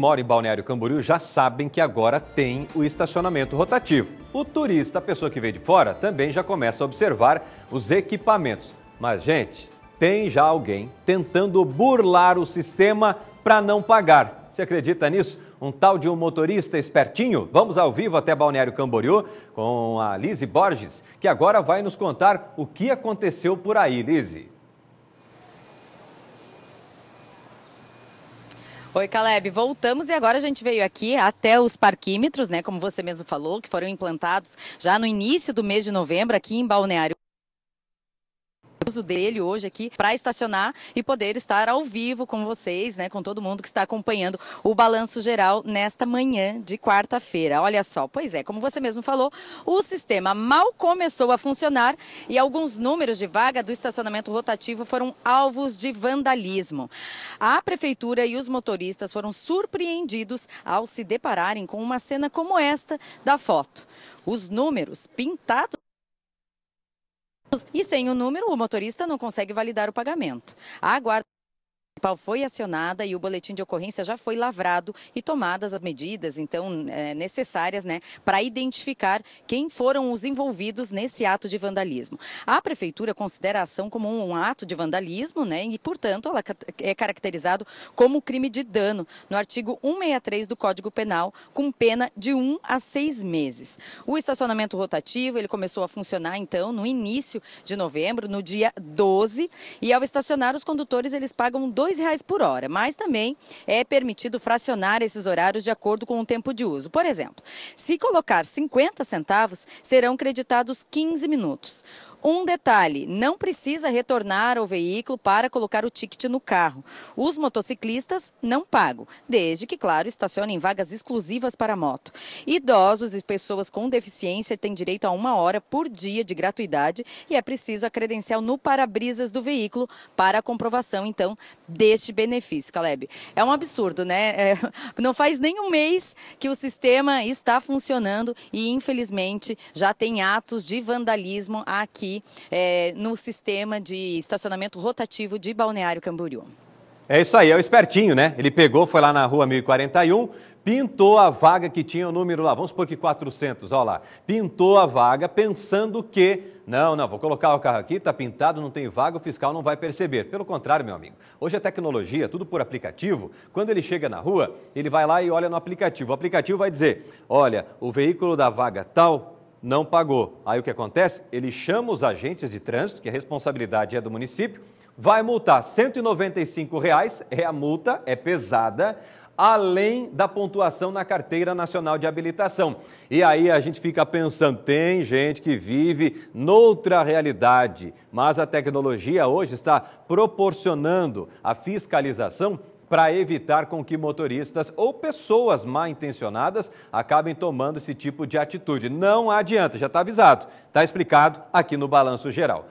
mora em Balneário Camboriú já sabem que agora tem o estacionamento rotativo. O turista, a pessoa que vem de fora, também já começa a observar os equipamentos. Mas, gente, tem já alguém tentando burlar o sistema para não pagar. Você acredita nisso? Um tal de um motorista espertinho? Vamos ao vivo até Balneário Camboriú com a Lise Borges, que agora vai nos contar o que aconteceu por aí, Lise. Oi, Caleb, voltamos e agora a gente veio aqui até os parquímetros, né? Como você mesmo falou, que foram implantados já no início do mês de novembro aqui em Balneário uso dele hoje aqui para estacionar e poder estar ao vivo com vocês, né, com todo mundo que está acompanhando o balanço geral nesta manhã de quarta-feira. Olha só, pois é, como você mesmo falou, o sistema mal começou a funcionar e alguns números de vaga do estacionamento rotativo foram alvos de vandalismo. A prefeitura e os motoristas foram surpreendidos ao se depararem com uma cena como esta da foto. Os números pintados e sem o número, o motorista não consegue validar o pagamento. A guarda municipal foi acionada e o boletim de ocorrência já foi lavrado e tomadas as medidas, então, é, necessárias, né, para identificar quem foram os envolvidos nesse ato de vandalismo. A prefeitura considera a ação como um, ato de vandalismo, né, e, portanto, ela é caracterizado como crime de dano no artigo 163 do Código Penal, com pena de um a seis meses. O estacionamento rotativo, ele começou a funcionar, então, no início de novembro, no dia 12, e ao estacionar, os condutores, eles pagam dois R$ 2,00 por hora, mas também é permitido fracionar esses horários de acordo com o tempo de uso. Por exemplo, se colocar 50 centavos, serão creditados 15 minutos. Um detalhe: não precisa retornar ao veículo para colocar o ticket no carro. Os motociclistas não pagam, desde que, claro, estacionem vagas exclusivas para moto. Idosos e pessoas com deficiência têm direito a uma hora por dia de gratuidade e é preciso a credencial no para-brisas do veículo para a comprovação, então, deste benefício. Caleb, é um absurdo, né? É, não faz nem um mês que o sistema está funcionando e, infelizmente, já tem atos de vandalismo aqui aqui é, no sistema de estacionamento rotativo de Balneário Camboriú. É isso aí, é o espertinho, né? Ele pegou, foi lá na rua 1041, pintou a vaga que tinha o número lá, vamos supor que 400, olha lá. Pintou a vaga pensando que, não, não, vou colocar o carro aqui, está pintado, não tem vaga, o fiscal não vai perceber. Pelo contrário, meu amigo, hoje a tecnologia, tudo por aplicativo, quando ele chega na rua, ele vai lá e olha no aplicativo. O aplicativo vai dizer, olha, o veículo da vaga tal não pagou. Aí o que acontece? Ele chama os agentes de trânsito, que a responsabilidade é do município, vai multar R$ 195, é a multa, é pesada, além da pontuação na Carteira Nacional de Habilitação. E aí a gente fica pensando, tem gente que vive noutra realidade, mas a tecnologia hoje está proporcionando a fiscalização para evitar com que motoristas ou pessoas mal intencionadas acabem tomando esse tipo de atitude. Não adianta, já está avisado, está explicado aqui no Balanço Geral.